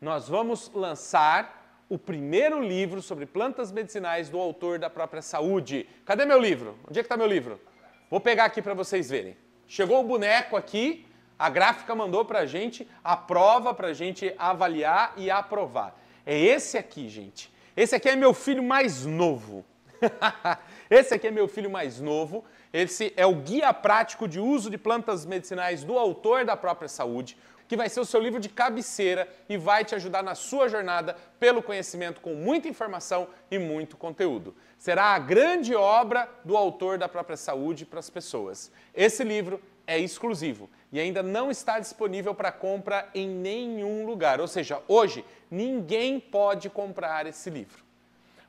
Nós vamos lançar o primeiro livro sobre plantas medicinais do autor da própria saúde. Cadê meu livro? Onde é que está meu livro? Vou pegar aqui para vocês verem. Chegou o boneco aqui, a gráfica mandou para a gente a prova para a gente avaliar e aprovar. É esse aqui, gente. Esse aqui é meu filho mais novo. Esse aqui é meu filho mais novo. Esse é o Guia Prático de Uso de Plantas Medicinais do autor da própria saúde, que vai ser o seu livro de cabeceira e vai te ajudar na sua jornada pelo conhecimento com muita informação e muito conteúdo. Será a grande obra do autor da própria saúde para as pessoas. Esse livro é exclusivo e ainda não está disponível para compra em nenhum lugar. Ou seja, hoje ninguém pode comprar esse livro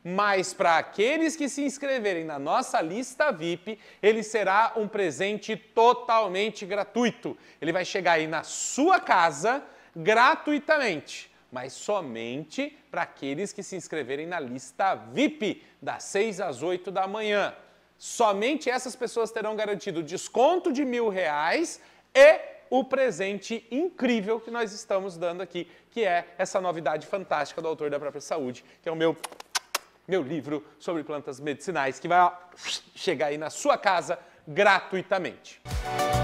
mas para aqueles que se inscreverem na nossa lista VIP, ele será um presente totalmente gratuito. Ele vai chegar aí na sua casa gratuitamente mas somente para aqueles que se inscreverem na lista VIP, das 6 às 8 da manhã. Somente essas pessoas terão garantido desconto de mil reais e o presente incrível que nós estamos dando aqui, que é essa novidade fantástica do autor da própria saúde, que é o meu meu livro sobre plantas medicinais, que vai chegar aí na sua casa gratuitamente. Música